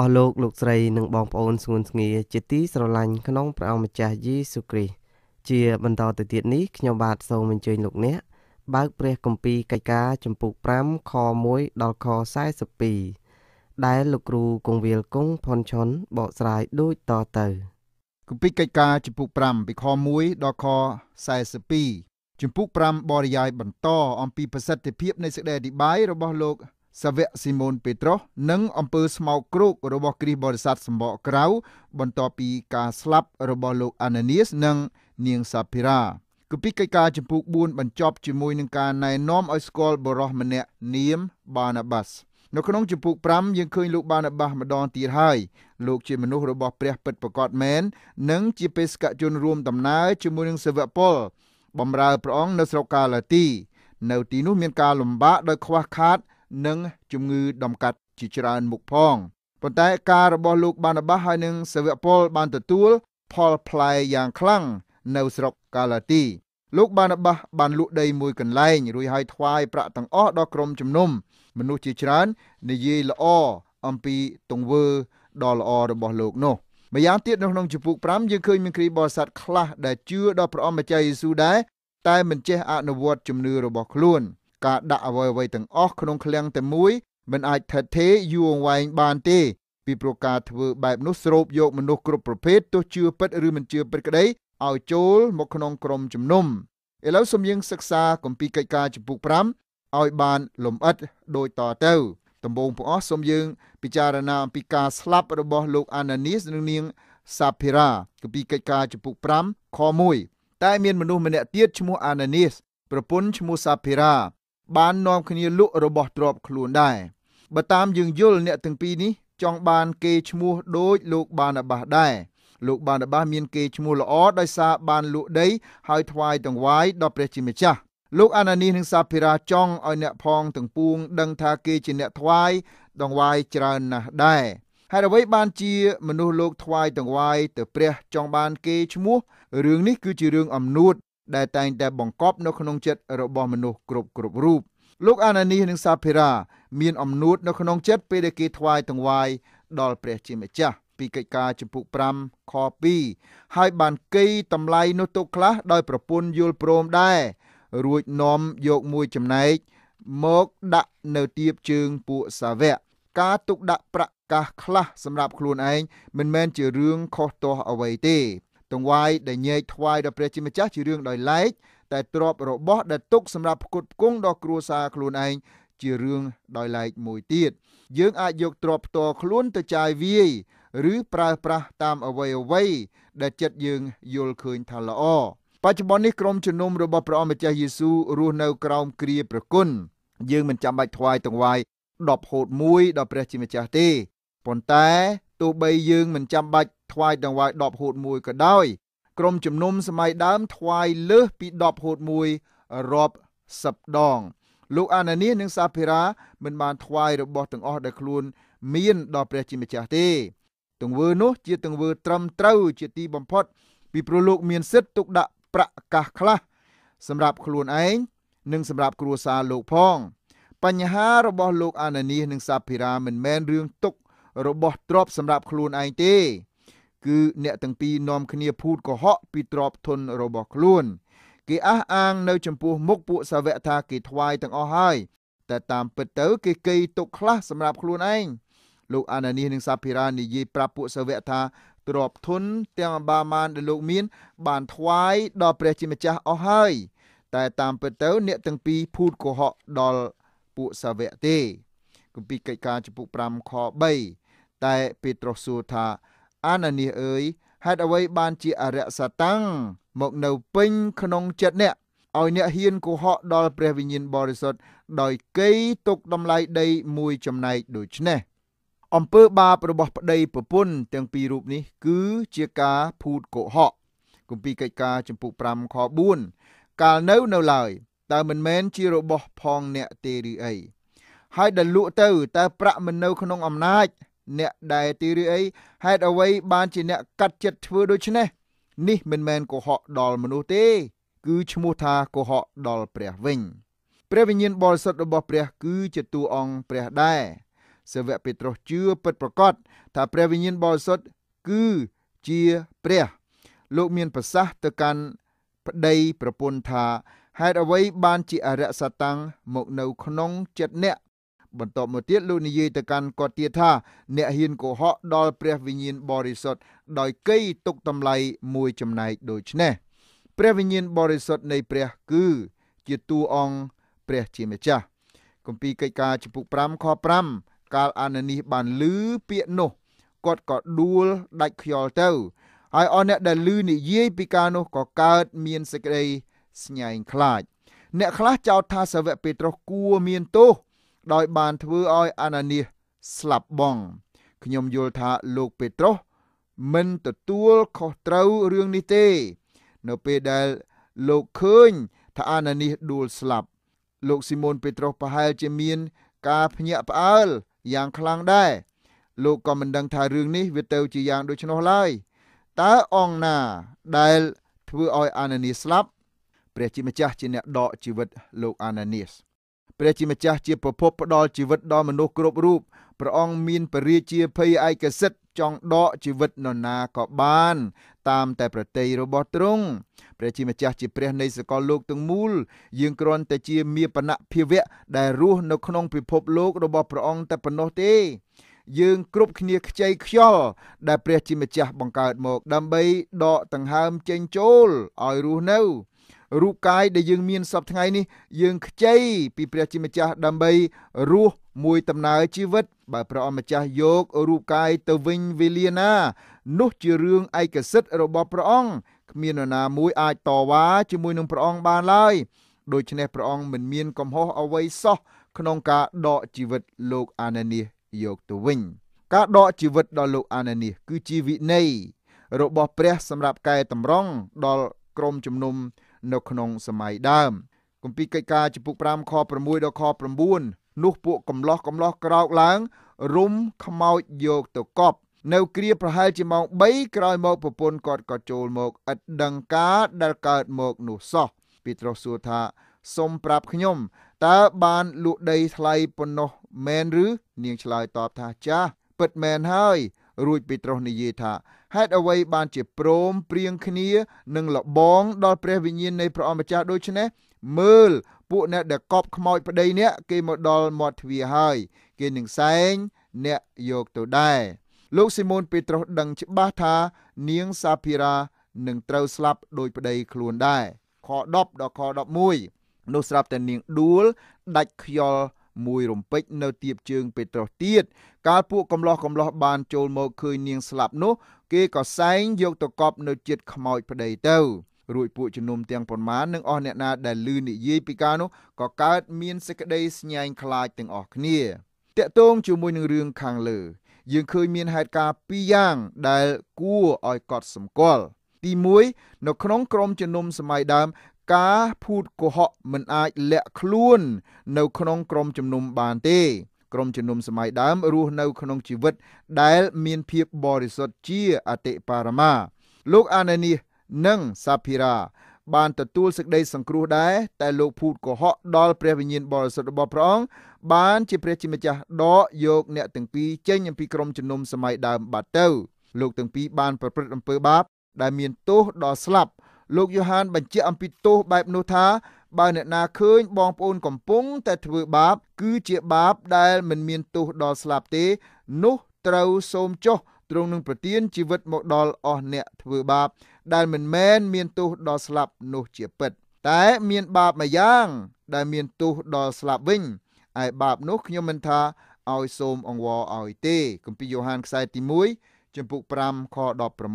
អស់លោកលោកស្រីនិងបងប្អូនស្ងួនស្ងាជាទីស្រឡាញ់ក្នុងព្រះអង្គម្ចាស់យេស៊ូគ្រីស្ទជាបន្តទៅទៀតនេះខ្ញុំបាទសូមអញ្ជើញលោកអ្នកបើកព្រះគម្ពីរកិច្ចការ ចំពុក5ខ1ដល់ខ42ដែលលោកគ្រូគង្វាលគង់ផុនឆុនបកស្រាយដូចតទៅគម្ពីរកិច្ចការចំពុក5ពីខ1ដល់ខ42ចំពុក5បរិយាយបន្តអំពីប្រសិទ្ធភាពនៃសេចក្តីអធិប្បាយរបស់លោកសាវកស៊ីម៉ូនពេត្រុសនិងអំពើស្មោកគ្រោករបស់គ្រីស្ទបរិស័ទសម្បកក្រៅបន្ទាប់ពីការស្លាប់របស់លោកអាណានីសនិងនាងសាភិរ៉ាគម្ពីរកិច្ចការចំពោះ4បញ្ចប់ជាមួយនឹងការណែនាំឲ្យស្គាល់បរិសម្នាក់នាមបាណាបាសនៅក្នុងចំពោះ5យើងឃើញលោកបាណាបាសម្ដងទៀតហើយលោកជាមនុស្សរបស់ព្រះពិតប្រកបមែននិងជាបេសកជនរួមដំណើរជាមួយនឹងសាវកពលបំរើព្រះអង្គនៅស្រុកកាឡាទីនៅទីនោះមានការលំបាកដោយខ្វះខាតនិងជំងឺដំកាត់ជាច្រើនមុខផងប៉ុន្តែការរបស់លោកបានបាសហើយនឹងសាវកពលបានទទួលផលផ្លែយ៉ាងខ្លាំងនៅស្រុកកាឡាទី លោកបានបាសបានលក់ដីមួយកន្លែងរួចហើយថ្វាយប្រាក់ទាំងអស់ដល់ក្រុមជំនុំមនុស្សជាច្រើននិយាយល្អអំពីទង្វើដ៏ល្អរបស់លោកនោះម្យ៉ាងទៀតនៅក្នុងជំពូក5យើងឃើញមានគ្រីបរិស័ទខ្លះដែលជឿដល់ព្រះអម្ចាស់យេស៊ូវដែរតែមិនចេះអនុវត្តជំនឿរបស់ខ្លួនការដាក់អ្វីៗទាំងអស់ក្នុងឃ្លាំងតែមួយមិនអាចថិតថេរយូរអង្វែងបានទេ ពីព្រោះការធ្វើបែបនោះស្រូបយកមនុស្សគ្រប់ប្រភេទទោះជឿពិតឬមិនជឿពិតក្តីឲ្យចូលមកក្នុងក្រុមជំនុំឥឡូវសូមយើងសិក្សាគម្ពីរកិច្ចការចំពុក5ឲ្យបានលម្អិតដូចតទៅដំបូងបងអស់សូមយើងពិចារណាអំពីការស្លាប់របស់លោកអាណានីសនិងនាងសាភិរ៉ាគម្ពីរកិច្ចការចំពុក5ខ1តែមានមនុស្សម្នាក់ទៀតឈ្មោះអាណានីសប្រពន្ធឈ្មោះសាភិរ៉ាបាននាំគ្នាលក់របស់ទ្រព្យខ្លួនដែរបើតាមយើងយល់អ្នកទាំងពីរនេះចង់បានគេឈ្មោះដូចលោកបាណាបាសដែរលោកបាណាបាសមានគេឈ្មោះល្អដោយសារបានលក់ដី ហើយថ្វាយតង្វាយដល់ព្រះជាម្ចាស់ លោកអាណានីសនិងសាភិរាចង់ឲ្យអ្នកផងទាំងពួងដឹងថាគេជាអ្នកថ្វាយតង្វាយច្រើនណាស់ដែរហើយអ្វី បានជា មនុស្សលោកថ្វាយតង្វាយទៅព្រះចង់បាន គេឈ្មោះរឿងនេះគឺជារឿងអំនួតដែលតែងតែបង្កប់នៅក្នុងចិត្តរបស់មនុស្សគ្រប់គ្រប់រូបលោកអានានីសនិងសាភិរ៉ាមានអំណួតនៅក្នុងចិត្តពេលដែលគេថ្វាយតង្វាយដល់ព្រះជាម្ចាស់ពីកិច្ចការចម្ពុ5ខ2ហើយបានគីតម្លៃនោះទុកខ្លះដោយប្រពន្ធយល់ព្រមដែររួចនាំយកមួយចំណែកមកដាក់នៅទៀបជើងពួកសាវកការទុកដាក់ប្រាក់កាសខ្លះសម្រាប់ខ្លួនឯងមិនមែនជារឿងខុសទាស់អ្វីទេទង្វាយដែលញែកថ្វាយដល់ព្រះជាម្ចាស់ជារឿងដោយឡែកតែទ្របរបស់ដែលទុកសម្រាប់ផ្គត់ផ្គង់ដល់គ្រួសារខ្លួនឯងជារឿងដោយឡែកមួយទៀតយើងអាចយកទ្របផ្ទាល់ខ្លួនទៅចាយវាយឬប្រើប្រាស់តាមអ្វីអ្វីដែលចិត្តយើងយល់ឃើញថាល្អបច្ចុប្បន្ននេះក្រុមជំនុំរបស់ព្រះអម្ចាស់យេស៊ូវរស់នៅក្រោមគ្រាប្រគុណយើងមិនចាំបាច់ថ្វាយតង្វាយ10ហូត1ដល់ព្រះជាម្ចាស់ទេប៉ុន្តែទោះបីយើងមិនចាំបាច់ថ្វាយដង្វាយ10ហូតមួយក៏ដោយក្រុមជំនុំសម័យដើមថ្វាយលើសពី10ហូតមួយរាប់សិបដង លោកអានានីនិងសាភិរាមិនបានថ្វាយរបស់ទាំងអស់ដែលខ្លួនមានដល់ព្រះជាម្ចាស់ទេ ទង្វើនោះ ជាទង្វើត្រឹមត្រូវ ជាទីបំផុត ពីព្រោះលោកមានសិទ្ធិទុកដាក់ប្រាក់កាសខ្លះ សម្រាប់ខ្លួនឯងនិង សម្រាប់គ្រួសារលោកផងបញ្ហារបស់លោកអានានីនិងសាភិរាមិនមែនរឿងទុក របស់ទ្រពសម្រាប់ខ្លួនឯងទេគឺអ្នកទាំងពីរនាំគ្នាភូតកុហកពីទ្រពធនរបស់ខ្លួនគេអះអាងនៅចំពោះមុខពួកសាវកថាគេថ្វាយទាំងអស់ហើយតែតាមពិតទៅគេកេយទុកខ្លះសម្រាប់ខ្លួនឯងលោកអាណានីសនិងសាភិរានិយាយប្រាប់ពួកសាវកថាទ្រពធន ទាំងបាមានដែលលោកមាន បានថ្វាយដល់ព្រះជាម្ចាស់អស់ហើយតែតាមពិតទៅ អ្នកទាំងពីរភូតកុហកដល់ពួកសាវកទេគម្ពីរកិច្ចការចំពុក5ខ3តែពេត្រុសសួរថាអានានីសអើយហេតុអ្វីបានជាអរិយសតាំងមកនៅពេញក្នុងចិត្តអ្នកឲ្យអ្នកហ៊ានកុហកដល់ព្រះវិញ្ញាណបរិសុទ្ធដោយកេយទុកតម្លៃដីមួយចំណែកដូចនេះអំពើបាបរបស់ប្តីប្រពន្ធទាំងពីររូបនេះ គឺជាការភូតកុហកគម្ពីរកិច្ចការចំពុក5ខ4កាលនៅនៅឡើយតើមិនមែនជារបស់ផងអ្នកទេឬអីហើយដែលលក់ទៅតើប្រាក់មិននៅក្នុងអំណាចអ្នកដែរទីឬអីហេតុអ្វីបានជាអ្នកកាត់ចិត្តធ្វើដូច្នេះនេះមិនមែនកុហកដល់មនុស្សទេ គឺឈ្មោះថាកុហកដល់ព្រះវិញ ព្រះវិញ្ញាណបរិសុទ្ធរបស់ព្រះគឺជាតួអង្គព្រះដែរសាវកពេត្រុសជឿពិតប្រាកដថាព្រះវិញ្ញាណបរិសុទ្ធគឺជាព្រះ លោកមានប្រសាសន៍ទៅកាន់ប្តីប្រពន្ធថាហេតុអ្វីបានជាអរិយសត្តាំងមកនៅក្នុងចិត្តអ្នកបន្ទាប់មកទៀតលោកនិយាយទៅកាន់គាត់ទៀតថាអ្នកហ៊ានកុហកដល់ព្រះវិញ្ញាណបរិសុទ្ធដោយកេយទុកតម្លៃមួយចំណែកដូចនេះព្រះវិញ្ញាណបរិសុទ្ធនៃព្រះគឺ ជាតួអង្គព្រះជាម្ចាស់គម្ពីរកិច្ចការចំពុក5ខ5កាលអានានីសបានលឺពាក្យនោះគាត់ក៏ដួលដាច់ខ្យល់ទៅហើយអស់អ្នកដែលឮនិយាយពីការនោះក៏កើតមានសេចក្តីស្ញែងខ្លាច អ្នកខ្លះចោទថាសាវកពេត្រុសគួរមានទោសដោយបានធ្វើឲ្យអាណានីសស្លាប់បង់ខ្ញុំយល់ថាលោកពេត្រុសមិនទទួលខុសត្រូវរឿងនេះទេ នៅពេលដែលលោកឃើញថាអាណានីសដួលស្លាប់លោកស៊ីម៉ូនពេត្រុសប្រហែលជាមាន ការភ្ញាក់ផ្អើលយ៉ាងខ្លាំងដែរលោកក៏មិនដឹងថារឿងនេះវាទៅ ជាយ៉ាងដូច្នោះឡើយតើអង្គណាដែលធ្វើឲ្យអាណានីសស្លាប់ ព្រះជាម្ចាស់ជាអ្នកដកជីវិតលោកអាណានីសព្រះជាម្ចាស់ជាប្រភពផ្ដល់ជីវិតដល់មនុស្សគ្រប់រូបព្រះអង្គមានពរាជាភ័យឯកសិទ្ធចង់ដកជីវិតនរណាក៏បានតាមតែប្រតិយរបស់ទ្រង់ព្រះជាម្ចាស់ជាព្រះនៃសកលលោកទាំងមូលយើងគ្រាន់តែជាមាបនៈភាវៈដែលរស់នៅក្នុងពិភពលោករបស់ព្រះអង្គតែប៉ុណ្ណោះទេយើងគ្រប់គ្នាខ្ចីខ្យល់ដែលព្រះជាម្ចាស់បង្កើតមក ដើម្បីដកដង្ហើមចេញចូលឲ្យរស់នៅរូបកាយដែលយើងមានសពថ្ងៃនេះ យើងខ្ចីពីព្រះជាម្ចាស់ដើម្បីរស់មួយដំណើរជីវិតបើព្រះអម្ចាស់យករូបកាយទៅវិញវេលាណានោះជារឿងឯកសិទ្ធិរបស់ព្រះអង្គគ្មាននរណាមួយអាចតវ៉ាជាមួយនឹងព្រះអង្គបានឡើយដូច្នេះព្រះអង្គមិនមានកំហុសអ្វីសោះក្នុងការដកជីវិតលោកអាណានីសយកទៅវិញ ការដកជីវិតដល់លោកអាណានីសគឺជាវិន័យរបស់ព្រះសម្រាប់កែតម្រង់ដល់ក្រុមជំនុំនៅក្នុងសម័យដើមគម្ពីរកិច្ចការចំពុក5ខ6ដល់ខ9នោះពួកកំឡោះកំឡោះក្រោកឡើងរុំខ្មោចយកទៅកប់ នៅគ្រាប្រហែលជាម៉ោង3ក្រោយមកប្រពន្ធគាត់ក៏ចូលមកឥតដឹងការដែលកើតមកនោះសោះពេត្រុសសួរថាសូមប្រាប់ខ្ញុំតើបានលក់ដីថ្លៃប៉ុណ្ណោះមែនឬ នាងឆ្លើយតបថាចាស់ពិតមែនហើយ រួចពេត្រុសនិយាយថាហេតុអ្វីបានជាព្រមព្រៀងគ្នានឹងលបងដល់ព្រះវិញ្ញាណនៃព្រះអម្ចាស់ដូច្នេះមើលពួកអ្នកដែលកប់ខ្មោចប្តីអ្នកគេមកដល់មាត់ទ្វារហើយ គេនឹងសែងអ្នកយកទៅដែរលោកស៊ីម៉ូនពេត្រុសដឹងច្បាស់ថា នាងសាភីរ៉ានឹងត្រូវស្លាប់ដោយប្តីខ្លួនដែរខ10ដល់ខ11នោះស្រាប់តែនាងដួលដាច់ខ្យល់មួយរំពេចនៅទៀបជើងពេត្រុសទៀតកាលពួកកំឡោះកំឡោះបានចូលមកឃើញនាងស្លាប់នោះគេក៏សែងយកទៅកប់នៅជាតិខ្មោចប្តីទៅ រួចពួកជំនុំទាំងប៉ុន្មាននិងអស់អ្នកណាដែលលឺនិយាយពីការនោះក៏កើតមានសេចក្តីស្ញែងខ្លាចទាំងអស់គ្នាតកតងជាមួយនឹងរឿងខាងលើយើងឃើញមានហេតុការណ៍ពីរយ៉ាងដែលគួរឲ្យកត់សម្គាល់ទី1នៅក្នុងក្រមជំនុំសម័យដើមការភូតកុហកមិនអាចលាក់ខ្លួននៅក្នុងក្រមជំនុំបានទេក្រុមជំនុំសម័យដើមរស់នៅក្នុងជីវិត ដែល មានភាពបរិសុទ្ធជាអតិបរមា លោកអាណានីសនិងសាភិរ៉ាបានទទួលសេចក្តីសង្គ្រោះដែរតែលោកភូតកុហកដល់ព្រះវិញ្ញាណបរិសុទ្ធរបស់ព្រះអង្គបានជា ព្រះជាម្ចាស់ដកយកអ្នកទាំងពីរចេញអំពីក្រុមជំនុំសម័យដើមបាត់ទៅ លោកទាំងពីរបាន ប្រព្រឹត្តអំពើបាប ដែលមានទោសដល់ស្លាប់លោកយ៉ូហានបញ្ជាក់អំពីទោសបែបនោះថាបើអ្នកណាឃើញបងប្អូនកំពុង តែធ្វើបាបគឺជាបាបដែលមិនមានទោសដល់ស្លាប់ទេ នោះត្រូវសូមចុះទ្រង់នឹងប្រទានជីវិតមកដល់អស់អ្នកធ្វើបាបដែលមិនមែនមានទោសដល់ស្លាប់នោះជាពិត តែមានបាបមួយយ៉ាង ដែលមានទោសដល់ស្លាប់វិញឯបាប នោះខ្ញុំមិនថាឲ្យសូមអង្វរឲ្យទេគម្ពីរយ៉ូហានខ្សែទី1ចំពុក5ខ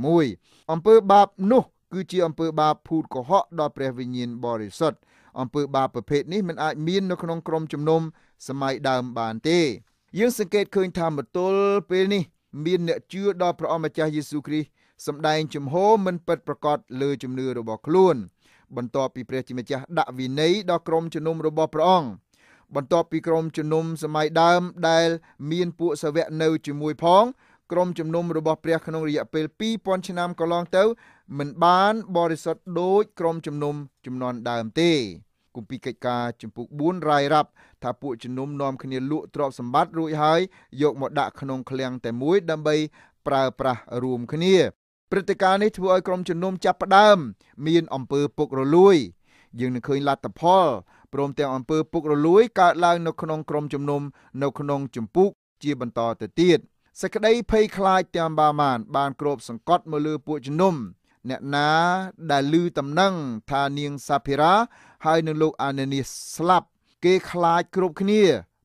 16អំពើបាបនោះគឺជា អំពើបាបភូតកុហកដល់ព្រះវិញ្ញាណបរិសុទ្ធអំពើបាបប្រភេទនេះមិនអាចមាននៅក្នុងក្រមជំនុំសម័យដើមបានទេ យើងសង្កេតឃើញថាមតុលពេលនេះ មានអ្នកជឿដល់ព្រះអម្ចាស់យេស៊ូវគ្រីស្ទសម្ដែងជំហរមិនពិតប្រកបលើជំនឿរបស់ខ្លួន បន្ទាប់ពីព្រះជាម្ចាស់ដាក់វិន័យដល់ក្រុមជំនុំរបស់ព្រះអង្គបន្ទាប់ពីក្រុមជំនុំសម័យដើមដែលមានពួកសាវកនៅជាមួយផង ក្រុមជំនុំរបស់ព្រះក្នុងរយៈពេល2000ឆ្នាំកន្លងទៅមិនបានបរិសុទ្ធដូចក្រុមជំនុំចំនួនដើមទេគម្ពីរកិច្ចការចំពុក4រាយរាប់ ថាពួកជំនុំនាំគ្នាលក់ទ្រព្យសម្បត្តិរួចហើយយកមកដាក់ក្នុងឃ្លាំងតែមួយដើម្បីប្រើប្រាស់រួមគ្នាព្រឹត្តិការណ៍នេះធ្វើឲ្យក្រុមជំនុំចាប់ផ្ដើមមានអំពើពុករលួយ យើងនឹងឃើញលទ្ធផលព្រមទាំងអំពើពុករលួយកើតឡើង នៅក្នុង ក្រុមជំនុំនៅក្នុងចម្ពុកជាបន្តទៅទៀតសេចក្តីភ័យខ្លាចទាំងបាមាន បានគ្របសង្កត់មកលើពួកជំនុំអ្នកណាដែលឮតំណែងថានាងសាភិរ៉ាហើយនឹងលោកអានានីសស្លាប់ គេខ្លាចគ្រប់គ្នា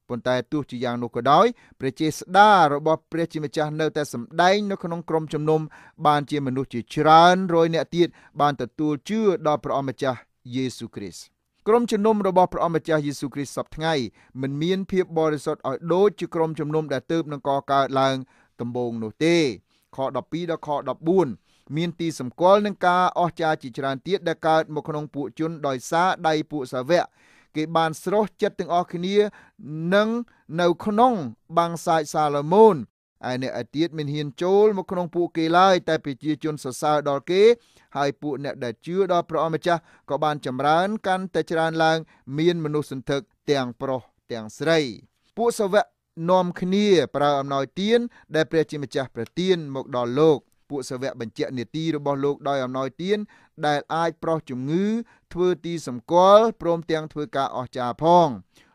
ប៉ុន្តែទោះជាយ៉ាងនោះក៏ដោយព្រះចេស្តារបស់ព្រះជាម្ចាស់នៅតែសម្ដែងនៅក្នុងក្រុមជំនុំបានជាមនុស្សជាច្រើន រយនាក់ទៀតបានទទួលជឿដល់ព្រះអម្ចាស់យេស៊ូគ្រីស្ទក្រុមជំនុំរបស់ព្រះអម្ចាស់យេស៊ូគ្រីស្ទសពថ្ងៃមិនមានភាពបរិសុទ្ធឲ្យដូចជាក្រុមជំនុំដែលទៅនឹងកកើតឡើងដំបូងនោះទេខ12ដល់ខ14មានទីសម្គាល់នឹងការអស្ចារ្យជាច្រើនទៀតដែលកើតមកក្នុងពួកជនដោយសារដៃពួកសាវកគេបានស្រោះចិត្តទាំងអស់គ្នានឹងនៅក្នុងបាំងសាច់សាឡូមូនឯអ្នកឯទៀតមានហ៊ានចូលមកក្នុងពួកគេឡើយតែប្រជាជនសរសើរដល់គេហើយពួកអ្នកដែលជឿដល់ព្រះអម្ចាស់ក៏បានចម្រើនកាន់តែច្រើនឡើង មានមនុស្សសន្តិគទាំងប្រុសទាំងស្រី ពួកសាវកនាំគ្នា ប្រើអំណោយទានដែលព្រះជាម្ចាស់ប្រទានមកដល់លោកពួកសាវកបញ្ជានេតិរបស់លោកដោយអំណោយទានដែលអាចប្រោះជំងឺ ធ្វើទីសម្គាល់ព្រមទាំងធ្វើការអស្ចារ្យផង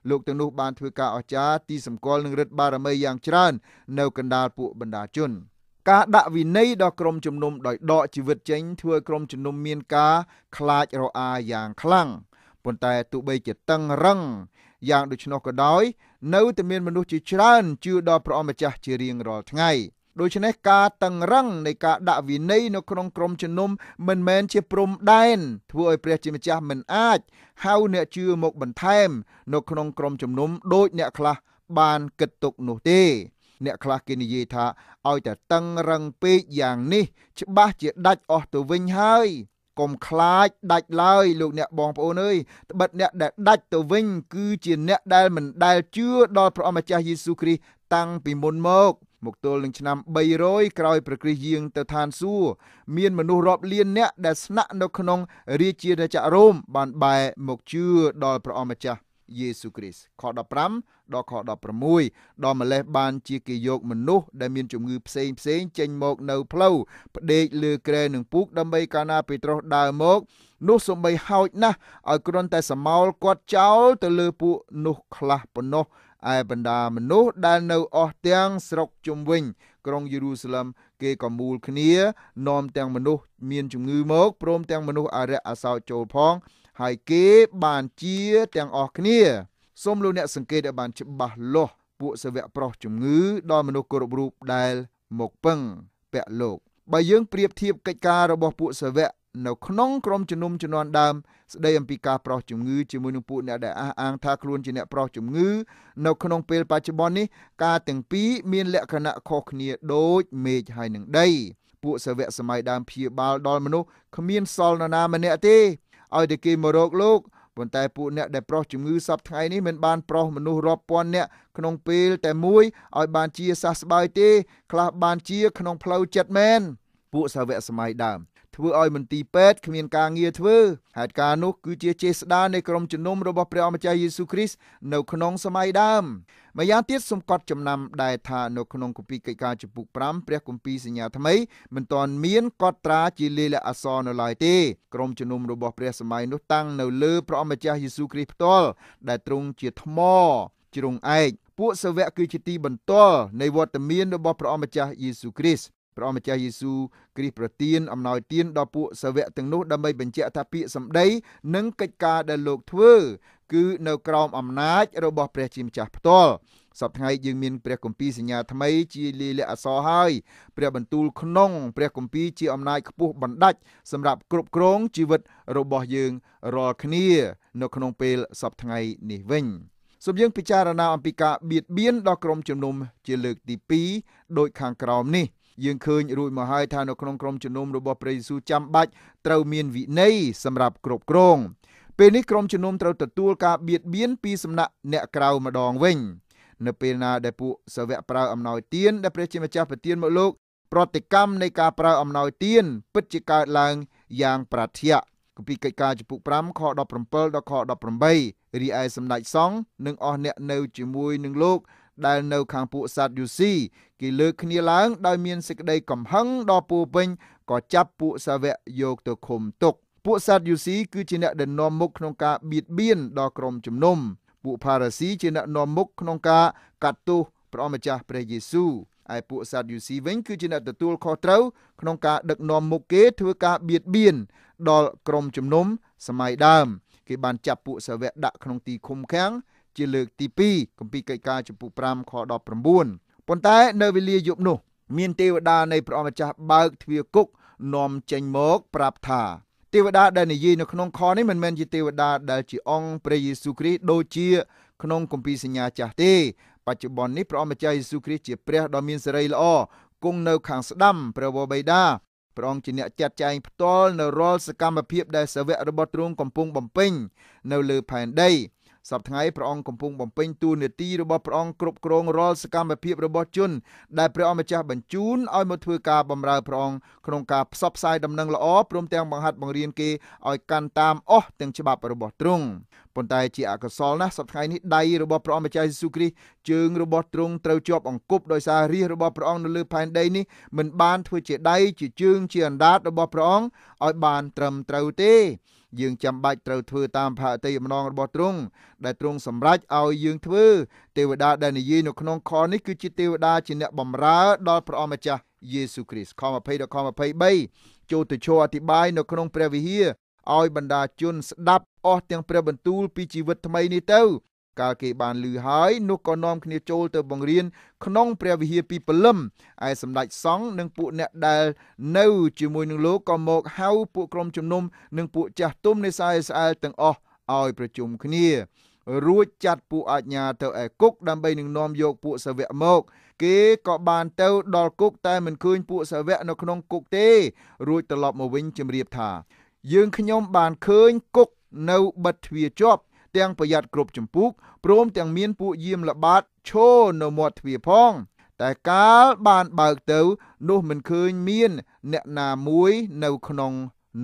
លោកទាំងនោះបានធ្វើការអស្ចារ្យទីសម្គាល់នឹងរិទ្ធបារមីយ៉ាងច្រើននៅកណ្ដាលពួកបណ្ដាជន ការដាក់វិន័យដល់ក្រុមជំនុំដោយដកជីវិតចេញធ្វើឲ្យក្រុមជំនុំមានការ ខ្លាចរអាយ៉ាងខ្លាំងប៉ុន្តែទោះបីជាតឹងរឹងយ៉ាងដូច្នោះក៏ដោយនៅតែមានមនុស្សជាច្រើនជឿដល់ព្រះអម្ចាស់ជារៀងរាល់ថ្ងៃ។ដូច្នេះការតឹងរឹងនៃការដាក់វិន័យនៅក្នុងក្រមជំនុំមិនមែនជាព្រំដែនធ្វើឲ្យព្រះជាម្ចាស់មិនអាចហៅអ្នកជឿមកបន្ថែម នៅក្នុងក្រមជំនុំដោយអ្នកខ្លះបានគិតទុកនោះទេ អ្នកខ្លះគេនិយាយថាឲ្យតែតឹងរឹងពេកយ៉ាងនេះ ច្បាស់ជាដាច់អស់ទៅវិញហើយកុំខ្លាចដាច់ឡើយលោក អ្នកបងប្អូនអើយត្បិតអ្នកដែលដាច់ទៅវិញ គឺជាអ្នកដែលមិនដែលជឿដល់ព្រះអម្ចាស់យេស៊ូគ្រីស្ទតាំងពីមុនមកមកទល់នឹងឆ្នាំ300ក្រោយព្រះគ្រីស្ទយាងទៅឋានសួគ៌មានមនុស្សរាប់លានអ្នកដែលស្នាក់នៅក្នុងរាជាណាចក្ររ៉ូមបានបែរមកជឿដល់ព្រះអម្ចាស់យេស៊ូគ្រីស្ទខ15ដល់ខ16ដល់ម្លេះបានជាគេយកមនុស្សដែលមានជំងឺផ្សេងផ្សេងចេញមកនៅផ្លូវផ្ដេកលើក្រែនឹងពូកដើម្បីកាលណាពេត្រុសដើរមក នោះសំបីហោចណាស់ឲ្យគ្រាន់តែសមោលគាត់ចោលទៅលើពួកនោះខ្លះប៉ុណ្ណោះឯបណ្ដាមនុស្សដែលនៅអស់ទាំងស្រុកជុំវិញ ក្រុងយេរូសាឡឹមគេក៏មូលគ្នានាំទាំងមនុស្សមានជំងឺមកព្រមទាំងមនុស្សអរិយអសោចចូលផង ហើយគេ បានជា ទាំងអស់គ្នាសូមលោកអ្នកសង្កេតឲ្យបានច្បាស់លាស់ពួកសាវកប្រុសជំងឺ ដល់មនុស្សគ្រប់រូបដែលមកពឹងពាក់លោកបើយើងប្រៀបធៀបកិច្ចការរបស់ពួកសាវកនៅក្នុងក្រុមជំនុំជំនាន់ដើមស្ដីអំពីការប្រោះជំងឺជាមួយនឹងពួកអ្នកដែលអះអាងថាខ្លួនជាអ្នកប្រោះជំងឺនៅក្នុងពេលបច្ចុប្បន្ននេះការទាំងពីរមានលក្ខណៈខុសគ្នាដូចមេឃហើយនឹងដី ពួកសាវកសម័យដើមព្យាបាលដល់មនុស្សគ្មានសល់នរណាម្នាក់ទេឲ្យតែគេមករកលោកប៉ុន្តែពួកអ្នកដែលប្រោះជំងឺសពថ្ងៃនេះមិនបានប្រោះមនុស្សរាប់ពាន់នាក់ក្នុងពេលតែមួយឲ្យបានជាសះស្បើយទេខ្លះបានជាក្នុងផ្លូវចិត្តមែនពួកសាវកសម័យដើមធ្វើឲ្យមន្ទីរពេទ្យគ្មានការងារធ្វើហេតុការណ៍នោះគឺជាចេស្តានៃក្រុមជំនុំរបស់ព្រះអម្ចាស់យេស៊ូវគ្រីស្ទនៅក្នុងសម័យដើមម្យ៉ាងទៀតសំកត់ចំណាំដែរថានៅក្នុងគម្ពីរកិច្ចការចំពុក5ព្រះគម្ពីរសញ្ញាថ្មីមិនទាន់មានកត់ត្រាជាលេខអក្សរនៅឡើយទេក្រុមជំនុំរបស់ព្រះសម័យនោះតាំងនៅលើព្រះអម្ចាស់យេស៊ូវគ្រីស្ទផ្ទាល់ដែលទ្រង់ជាថ្មជ្រុងឯកពួកសាវកគឺជាទីបន្ទាល់នៃវត្តមានរបស់ព្រះអម្ចាស់យេស៊ូវគ្រីស្ទព្រះអង្គម្ចាស់យេស៊ូគ្រីស្ទប្រទានអំណោយទានដល់ពួកសាវកទាំងនោះដើម្បីបញ្ជាក់ថាពាក្យសម្ដីនិងកិច្ចការដែលលោកធ្វើគឺនៅក្រោមអំណាចរបស់ព្រះ ជាម្ចាស់ផ្ទាល់សប្តាហ៍យើងមានព្រះគម្ពីរសញ្ញាថ្មី ជាលាលិអសរហើយព្រះ បន្ទូលក្នុង ព្រះគម្ពីរជាអំណាចខ្ពស់បណ្ដាច់សម្រាប់គ្រប់គ្រងជីវិតរបស់យើងរាល់គ្នា នៅក្នុងពេលសប្តាហ៍នេះវិញសូមយើងពិចារណាអំពីការបៀតបៀនដល់ក្រុមជំនុំជាលើកទី2ដោយខាងក្រោមនេះយើងឃើញរួចមកហើយថានៅក្នុងក្រុមជំនុំរបស់ព្រះយេស៊ូវចាំបាច់ត្រូវមានវិន័យសម្រាប់គ្រប់គ្រង ពេលនេះក្រុមជំនុំត្រូវទទួលការបៀតបៀនពី សំណាក់អ្នកក្រៅម្ដងវិញ នៅពេលណាដែលពួកសាវកប្រើអំណោយទានដែលព្រះជាម្ចាស់ប្រទានមកលោកប្រតិកម្មនៃការប្រើ អំណោយ ទាន ពិតជាកើតឡើងយ៉ាងប្រធ្យៈគម្ពីរកិច្ចការចំពុក5ខ17ដល់ខ18រីឯសម្ដេចសង្ឃនឹងអស់អ្នកនៅជាមួយនឹងលោកដែលនៅខាងពួកសត្វយូស៊ីគេលើកគ្នាឡើងដោយមានសេចក្តីកំហឹងដល់ពូពេញក៏ចាប់ពួកសាវកយកទៅឃុំទុកពួកសត្វយូស៊ីគឺជាអ្នកដែលនាំមុខក្នុងការបៀតបៀនដល់ក្រុមជំនុំពួកផារ៉ាស៊ីជាអ្នកនាំមុខក្នុងការកាត់ទោសព្រះម្ចាស់ព្រះយេស៊ូវឯពួកសាត់យូស៊ីវិញគឺជាអ្នកទទួលខុសត្រូវ ក្នុងការដឹកនាំមុខគេធ្វើការបៀតបៀនដល់ក្រុមជំនុំ សម័យដើម គេបានចាប់ពួកសាវកដាក់ក្នុងទីឃុំឃាំងជាលើកទី2គម្ពីរកិច្ចការចំពុះ5ខ19ប៉ុន្តែ នៅវេលាយប់នោះមានទេវតា នៃព្រះអម្ចាស់បើកទ្វារគុកនាំចេញមកប្រាប់ថាទេវតាដែលនិយាយនៅក្នុងខនេះមិនមែនជាទេវតាដែលជាអង្គព្រះយេស៊ូវគ្រីស្ទដូចជា ក្នុងគម្ពីរសញ្ញាចាស់ទេបច្ចុប្បន្ននេះព្រះអម្ចាស់យេស៊ូវគ្រីស្ទជាព្រះដ៏មានសេរីល្អគង់នៅ ខាងស្ដាំព្រះវរបិតាព្រះអង្គជាអ្នកចាត់ចែងផ្ទាល់នៅរាល់សកម្មភាពដែលសាវករបស់ទ្រង់កំពុងបំពេញនៅលើផែនដីសប្តាហ៍ព្រះអង្គកំពុងបំពេញតួនាទីរបស់ព្រះអង្គគ្រប់គ្រងរាល់សកម្មភាពរបស់ជនដែលព្រះអង្គម្ចាស់បញ្ជូនឲ្យមកធ្វើការបម្រើព្រះអង្គក្នុងការផ្សព្វផ្សាយដំណឹងល្អព្រមទាំងបង្ហាត់បង្រៀនគេឲ្យកាន់តាមអស់ទាំងច្បាប់របស់ទ្រង់ប៉ុន្តែជាអកុសលណាស់សប្តាហ៍នេះដៃរបស់ព្រះអង្គម្ចាស់យេស៊ូវគ្រីស្ទជើងរបស់ទ្រង់ត្រូវជាប់អង្គប់ដោយសាររាជរបស់ព្រះអង្គនៅលើផែនដីនេះមិនបានធ្វើជាដៃជាជើងជាអណ្ដាតរបស់ព្រះអង្គឲ្យបានត្រឹមត្រូវទេយើងចាំបាច់ត្រូវធ្វើតាមផាតីម្ដងរបស់ទ្រង់ដែលទ្រង់សម្រេចឲ្យយើងធ្វើទេវតាដែលនិយាយនៅក្នុងខនេះគឺជាទេវតាជាអ្នកបម្រើដល់ព្រះអម្ចាស់យេស៊ូគ្រីស្ទខ20ដល់ខ23ចូលទៅជួអធិប្បាយនៅក្នុងព្រះវិហារឲ្យបੰដាជន ស្ដាប់ អស់ទាំងព្រះបន្ទូលពីជីវិតថ្មីនេះទៅកាលគេបានឮហើយនោះក៏នាំគ្នាចូលទៅបង្រៀន ក្នុង ព្រះវិហារពីព្រលឹមឯសម្ដេចសង្ឃនិងពួក អ្នកដែល នៅជាមួយនឹងលោកក៏មក ហៅពួកក្រុមជំនុំនិងពួកចាស់ទុំនៃសាយស្អែលទាំងអស់ឲ្យ ប្រជុំគ្នារួចចាត់ពួកអាជ្ញាទៅឯគុក ដើម្បីនឹងនាំយក ពួកសាវកមក គេក៏បានទៅ ដល់គុក តែមិនឃើញពួកសាវកនៅក្នុងគុកទេ រួចត្រឡប់មកវិញជម្រាបថាយើងខ្ញុំបានឃើញគុកនៅបិទទ្វារជាប់ទាំងប្រយ័ត្នគ្រប់ចម្ពោះព្រមទាំងមានពួកយាមល្បាតឈោនៅមាត់ទ្វារផង តែកាលបានបើកទៅនោះមិនឃើញមាន អ្នកណាមួយនៅក្នុង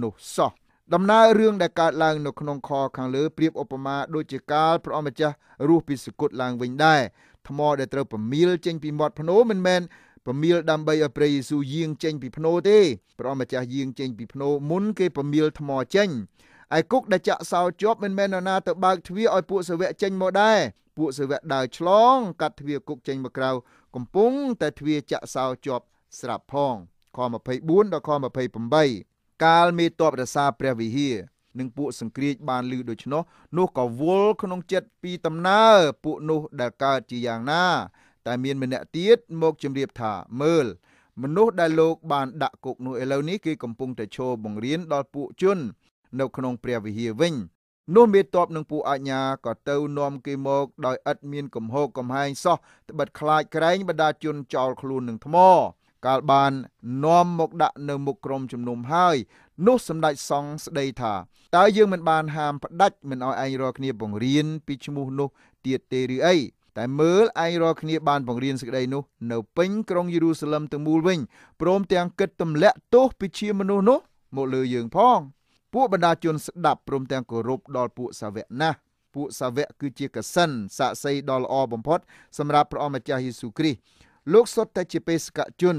នោះសោះដំណើររឿងដែលកើតឡើងនៅក្នុងខខាងលើប្រៀបឧបមាដូចជាកាលព្រះអម្ចាស់រស់ពីសគុតឡើងវិញដែរថ្មដែលត្រូវពមៀលចេញពីមាត់ភ្នោមិនមែនពមៀលដើម្បីឲ្យព្រះយេស៊ូវយាងចេញពីភ្នោទេព្រះអម្ចាស់យាងចេញ ពីភ្នោមុនគេពមៀលថ្មចេញឯគុកដែលចាក់សោជាប់មិនមែននរណាទៅបើកទ្វារឲ្យពួកសាវកចេញមកដែរពួកសាវកដើរឆ្លង កាត់ទ្វារគុកចេញមកក្រៅកំពុងតែទ្វារចាក់សោជាប់ស្រាប់ផងខ24ដល់ខ28កាលមេតបរសាព្រះវិហារនិងពួកសង្គ្រាចបានឮដូច្នោះនោះក៏វល់ក្នុងចិត្តពីដំណើរពួកនោះដែលកើតជាយ៉ាងណា តែមានម្នាក់ទៀតមកជម្រាបថាមើលមនុស្សដែលលោកបានដាក់គុកនោះឥឡូវនេះគេកំពុងតែឈរបង្រៀនដល់ពួកជននៅក្នុងព្រះវិហារវិញនោះមេតបនឹងពួកអាជ្ញាក៏ទៅនាំគេមកដោយឥតមានកំហុសកំហែងសោះត្បិតខ្លាចក្រែងបដាជនចោលខ្លួននឹងថ្មកាលបាននាំមកដាក់នៅមុខក្រុមជំនុំហើយ នោះសម្ដេចសង្ឃស្ដីថាតើយើងមិនបានហាមផ្ដាច់មិនឲ្យឯងរាល់គ្នាបង្រៀនពីឈ្មោះនោះទៀតទេឬអីតែមើលឯងរាល់គ្នាបានបង្រៀនសេចក្តីនោះនៅពេញក្រុងយេរូសាឡឹមទាំងមូលវិញព្រមទាំងគិតទម្លាក់ទោសពីជាមនុស្សនោះ មកលើយើងផងពួកបណ្ដាជនស្ដាប់ព្រមទាំងគោរពដល់ពួកសាវកណាស់ពួកសាវក គឺជាកសិនសាក្សីដ៏ល្អបំផុតសម្រាប់ព្រះអម្ចាស់យេស៊ូគ្រីស្ទលោកសុទ្ធតែជាបេសកជន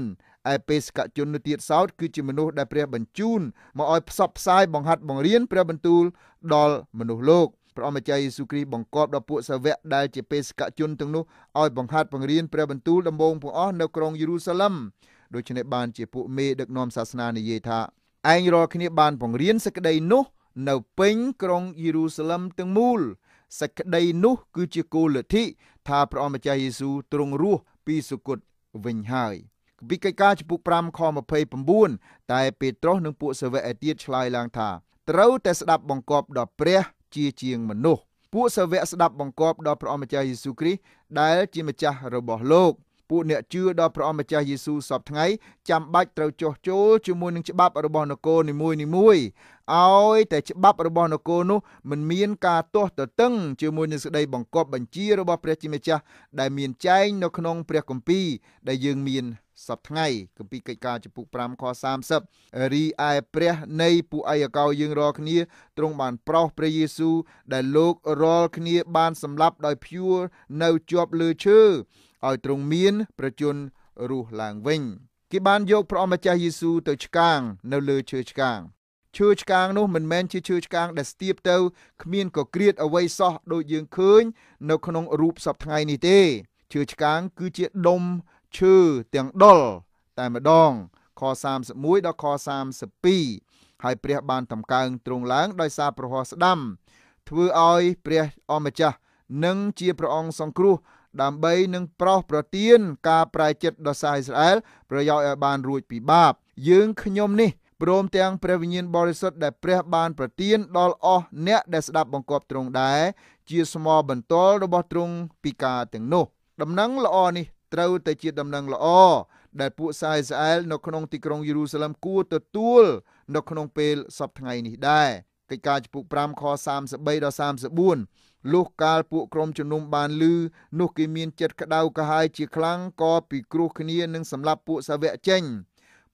ឯបេសកជននោះទៀតសោត គឺជាមនុស្សដែលព្រះបញ្ជូនមកឲ្យផ្សព្វផ្សាយបង្ហាត់បង្រៀនព្រះបន្ទូលដល់មនុស្សលោកព្រះអម្ចាស់យេស៊ូគ្រីស្ទបង្គាប់ដល់ពួកសាវកដែលជាបេសកជនទាំងនោះឲ្យបង្ហាត់បង្រៀនព្រះបន្ទូលដំបូងបង្អស់នៅក្រុងយេរូសាឡិមដូច្នេះបានជាពួកមេដឹកនាំសាសនានិយាយថាឯងរាល់គ្នាបានបង្រៀនសេចក្តីនោះនៅពេញក្រុងយេរូសាឡឹមទាំងមូលសេចក្តីនោះគឺជាគោលលទ្ធិថាព្រះអម្ចាស់យេស៊ូវទ្រង់រស់ពីសុគតវិញហើយពីកិច្ចការចំពោះ5ខ29តែពេត្រុសនិងពួកសាវកឯទៀតឆ្លើយឡើងថាត្រូវតែស្ដាប់បង្គាប់ដល់ព្រះជាជាងមនុស្សពួកសាវកស្ដាប់បង្គាប់ដល់ព្រះអម្ចាស់យេស៊ូវគ្រីស្ទដែលជាម្ចាស់របស់លោកពួកអ្នកជឿដល់ព្រះអម្ចាស់យេស៊ូវសពថ្ងៃចាំបាច់ត្រូវចោះចូលជាមួយនឹងច្បាប់របស់នគរនីមួយនីមួយឲ្យតែច្បាប់របស់នគរនោះមិនមានការទាស់ទទឹងជាមួយនឹងសេចក្តីបង្គាប់បញ្ជារបស់ព្រះជាម្ចាស់ដែលមានចែងនៅក្នុងព្រះគម្ពីរដែលយើងមានសប្ថ្ងៃគម្ពីរកិច្ចការចំពុក5ខ30រីឯព្រះនៃពួកអាយកោយើងរាល់គ្នាទ្រង់បានប្រោសព្រះយេស៊ូវដែលលោករាល់គ្នាបានសម្លាប់ដោយភួរនៅជាប់លើឈើឲ្យទ្រង់មាន ប្រជញ្ញរស់ឡើងវិញគេបានយកព្រះអម្ចាស់យេស៊ូទៅឆ្កាងនៅលើឈើឆ្កាងឈើឆ្កាងនោះមិនមែនជាឈើឆ្កាងដែលស្ទាបទៅគ្មានកក្រៀតអ្វីសោះដូចយើងឃើញ នៅក្នុងរូបសពថ្ងៃនេះទេឈើឆ្កាង គឺជាដុំឈើទាំងដុលតែម្ដងខ31ដល់ខ32ហើយព្រះបានតម្កើងទ្រង់ឡើងដោយសារប្រហោះស្ដាំ ធ្វើឲ្យ ព្រះអម្ចាស់នឹងជាព្រះអង្គសង្គ្រោះដើម្បីនឹងប្រោសប្រទានការប្រែចិត្តដល់សាសអ៊ីស្រាអែលប្រយោជន៍ឲ្យបានរួចពីបាបយើងខ្ញុំនេះព្រមទាំងព្រះវិញ្ញាណបរិសុទ្ធដែលព្រះបានប្រទានដល់អស់អ្នកដែលស្ដាប់បង្គាប់ទ្រង់ដែរជាស្មោបន្ទាល់របស់ទ្រង់ពីការទាំងនោះ ដំណឹងល្អនេះត្រូវតែជាដំណឹងល្អដែលពួកសាអ៊ីស្រាអែលនៅក្នុងទីក្រុងយេរូសាឡឹមគួរទទួលនៅក្នុងពេលសប្តាហ៍នេះដែរកិច្ចការចំពុក5ខ33ដល់34លុះកាលពួកក្រុមជំនុំបានឮនោះគេមានចិត្តក្តៅក្រហាយជាខ្លាំងក៏ពិគ្រោះគ្នានឹងសម្លាប់ពួកសាវកចេញ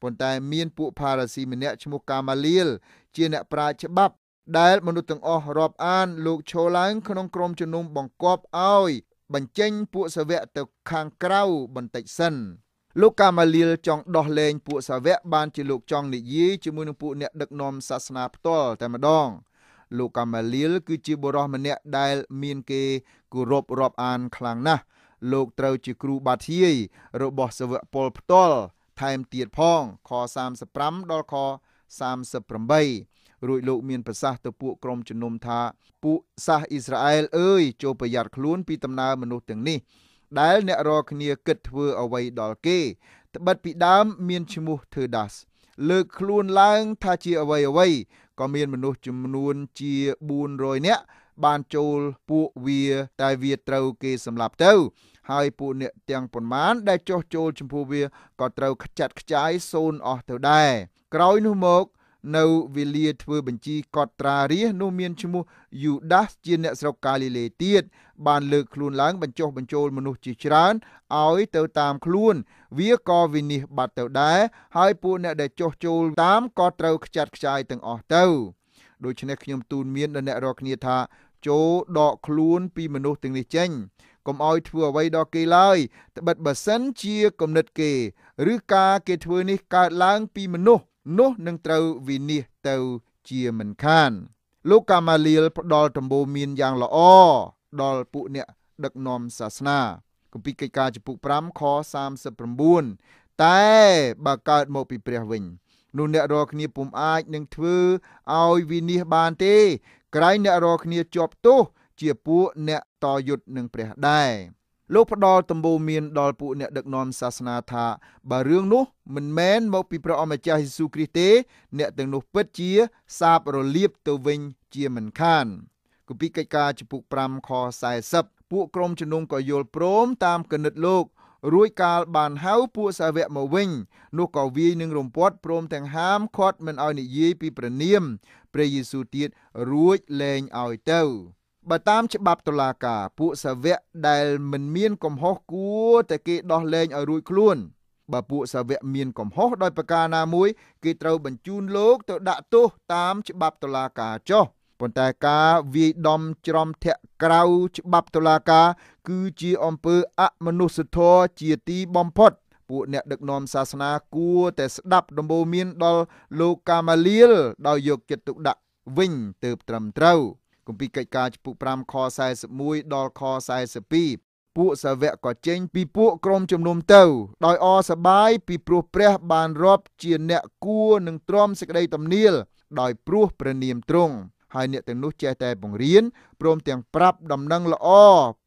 ប៉ុន្តែមានពួកផារ៉ាស៊ីម្នាក់ឈ្មោះកាម៉ាលៀលជាអ្នកប្រាជ្ញច្បាប់ដែល មនុស្សទាំងអស់រាប់អាន លោកឈរឡើងក្នុងក្រុមជំនុំបង្គាប់ឲ្យ បញ្ចេញពួកសាវកទៅខាងក្រៅបន្តិចសិនលោកកាម៉ាលីលចង់ដោះលែងពួកសាវកបានជាលោកចង់និយាយជាមួយនឹងពួកអ្នកដឹកនាំសាសនាផ្ទាល់តែម្ដង។លោកកាម៉ាលីលគឺជាបុរសម្នាក់ដែលមានគេគោរពរាប់អានខ្លាំងណាស់លោកត្រូវជាគ្រូបាធាយរបស់សាវកពលផ្ទាល់ថែមទៀតផងខ35ដល់ខ38រួចលោកមានប្រសាសន៍ទៅពួកក្រុមជំនុំថាពួកសាសអ៊ីស្រាអែលអើយចូលប្រយ័ត្នខ្លួនពីដំណើរមនុស្សទាំងនេះ ដែលអ្នករាល់គ្នាគិតធ្វើអ្វីដល់គេត្បិតពីដើមមានឈ្មោះធ្វើដាស់លើកខ្លួនឡើងថាជាអ្វីអ្វីក៏មានមនុស្សចំនួនជា400នាក់បានចូលពួកវាតែវាត្រូវ គេសម្លាប់ទៅហើយពួកអ្នកទាំងប៉ុន្មានដែលចោះចូលចំពោះវាក៏ត្រូវខ្ចាត់ខ្ចាយសូន្យអស់ទៅដែរក្រោយនោះមក នៅវេលាធ្វើបញ្ជីកត់ត្រារាសនោះមានឈ្មោះយូដាសជាអ្នកស្រុកកាលីលេទៀតបានលើកខ្លួនឡើងបញ្ចុះបញ្ចូលមនុស្សជាច្រើនឲ្យទៅតាមខ្លួនវាក៏វិនិច្ឆ័យបាត់ទៅដែរហើយពួកអ្នកដែលចុះចូលតាមក៏ត្រូវខ្ចាត់ខ្ចាយទាំងអស់ទៅដូច្នេះខ្ញុំទូនមានដល់អ្នករាល់គ្នាថាចូលដកខ្លួនពីមនុស្សទាំងនេះចេញកុំឲ្យធ្វើអ្វីដល់គេឡើយត្បិតបើសិនជាគំនិតគេ ឬការ គេធ្វើនេះកើតឡើង ពីមនុស្សនោះនឹងត្រូវវិនិច្ឆ័យទៅជាមិនខាន លោកកាម៉ាលីលផ្ដល់ដំបូលមានយ៉ាងល្អដល់ពួកអ្នកដឹកនាំសាសនាគម្ពីរកិច្ចការចំពុក5ខ39តែ បើកើតមកពីព្រះវិញនោះអ្នករាល់គ្នាពុំអាចនឹងធ្វើឲ្យវិនិច្ឆ័យបានទេ ក្រែងអ្នករាល់គ្នាជាប់ទោសជាពួកអ្នកតយុទ្ធនឹងព្រះដែរលោកផ្ដល់ដំបូន្មានដល់ពួកអ្នកដឹកនាំសាសនាថា បើរឿងនោះមិនមែនមកពីព្រះអម្ចាស់យេស៊ូវគ្រីស្ទទេ អ្នកទាំងនោះពិតជាសាបរលាបទៅវិញ ជាមិនខានគម្ពីរកិច្ចការចំពុក5ខពួកក្រុមជំនុំក៏យល់ព្រមតាមគណិតលោក រួចកាលបានហៅពួកសាវកមកវិញនោះក៏វាយនឹងរំពាត់ព្រមទាំងហាមឃាត់មិនឲ្យនិយាយពីព្រះនាម ព្រះយេស៊ូវទៀតរួចលែងឲ្យទៅបើតាមច្បាប់តុលាការពួកសាវកដែលមិនមានកំហុសគួរតែគេដោះលែងឲ្យរួចខ្លួនបើពួកសាវកមានកំហុសដោយប្រការណាមួយគេត្រូវបញ្ជូនលោកទៅដាក់ទោសតាមច្បាប់តុលាការចុះប៉ុន្តែការវាយដំច្រំធាក់ក្រៅច្បាប់តុលាការគឺជាអំពើអមនុស្សធម៌ជាទីបំផុតពួកអ្នកដឹកនាំសាសនាគួរតែស្ដាប់ដំបូន្មានដល់លោកកាម៉ាលៀលដោយយកចិត្តទុកដាក់វិញទៅត្រឹមត្រូវគម្ពីរកិច្ចការចំពុក5ខ41ដល់ខ42ពួកសាវកក៏ចេញពីពួកក្រុមជំនុំទៅដោយអសបាយពីព្រោះព្រះបានរាប់ជាអ្នកគួរនឹងទ្រាំសេចក្តីទំនាលដោយព្រោះព្រះនាមទ្រង់ហើយអ្នកទាំងនោះចេះតែបង្រៀនព្រមទាំងប្រាប់ដំណឹងល្អ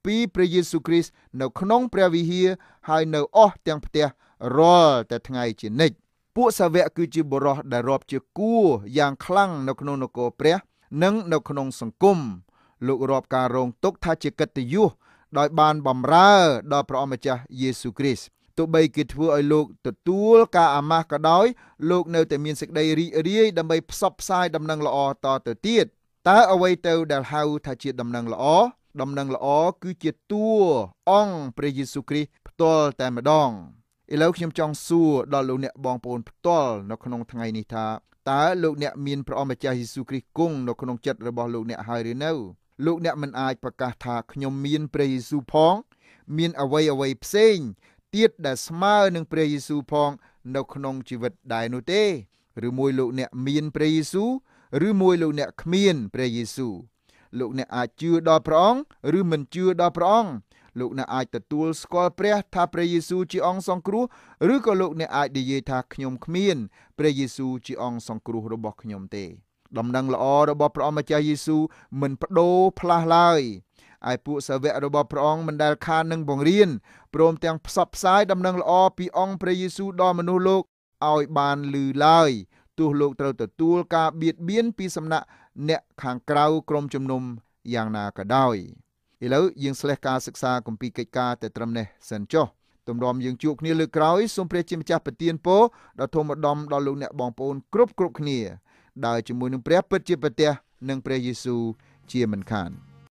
ពីព្រះយេស៊ូវគ្រីស្ទនៅក្នុង ព្រះវិហារហើយនៅអស់ទាំងផ្ទះរាល់តែថ្ងៃជានិច្ចពួកសាវកគឺជាបុរសដែលរាប់ជាគួរយ៉ាងខ្លាំងនៅក្នុងនគរព្រះ និងនៅក្នុងសង្គមលោករាប់ការរងទុកថាជាកិត្តិយសដោយបានបំរើដល់ព្រះអម្ចាស់យេស៊ូវគ្រីស្ទទោះបីគេធ្វើឲ្យលោកទទួល ការអាម៉ាស់ក៏ដោយ លោក នៅតែមានសេចក្តីរីករាយដើម្បីផ្សព្វផ្សាយដំណឹងល្អតទៅទៀតតើអ្វីទៅដែលហៅថាជាដំណឹងល្អដំណឹងល្អគឺជាតួអង្គព្រះយេស៊ូវគ្រីស្ទផ្ទាល់តែម្ដងឥឡូវខ្ញុំចង់សួរដល់លោកអ្នកបងប្អូនផ្ទាល់នៅក្នុងថ្ងៃនេះថាតើលោកអ្នកមានព្រះអម្ចាស់យេស៊ូវគ្រីស្ទគង់នៅក្នុងចិត្តរបស់លោកអ្នកហើយឬនៅលោកអ្នកមិនអាចប្រកាសថាខ្ញុំមានព្រះយេស៊ូវផង មានអ្វីអ្វីផ្សេងទៀតដែលស្មើនឹងព្រះយេស៊ូវផងនៅក្នុងជីវិតដែរនោះទេឬមួយលោកអ្នកមានព្រះយេស៊ូវឬមួយលោកអ្នកគ្មានព្រះយេស៊ូវលោកអ្នកអាចជឿដល់ព្រះអង្គឬមិនជឿដល់ព្រះអង្គលោកអ្នកអាចទទួលស្គាល់ព្រះថាព្រះយេស៊ូវជាអង្គសង្គ្រោះឬក៏លោកអ្នកអាចនិយាយថាខ្ញុំគ្មានព្រះយេស៊ូវជាអង្គសង្គ្រោះរបស់ខ្ញុំទេ ដំណឹងល្អរបស់ព្រះអម្ចាស់យេស៊ូវមិនបដូរផ្លាស់ឡើយឯពួកសាវករបស់ព្រះអង្គមិនដែលខាននឹងបង្រៀនព្រមទាំងផ្សព្វផ្សាយដំណឹងល្អពីអង្គព្រះយេស៊ូវដល់មនុស្សលោកឲ្យបានលឺឡើយទោះលោកត្រូវទទួលការបៀតបៀនពីសំណាក់អ្នកខាងក្រៅក្រុមជំនុំយ៉ាងណាក៏ដោយឥឡូវយើងស្លេះការសិក្សាគម្ពីរកិច្ចការតែត្រឹមនេះសិនចុះទម្រាំយើងជួបគ្នាលើកក្រោយសូមព្រះជាម្ចាស់ប្រទានពរដល់ធម្មឧត្តមដល់លោកអ្នកបងប្អូនគ្រប់គ្រប់គ្នាដើរជាមួយនឹងព្រះពិតជាប្រទះនិងព្រះយេស៊ូវជាមិនខាន។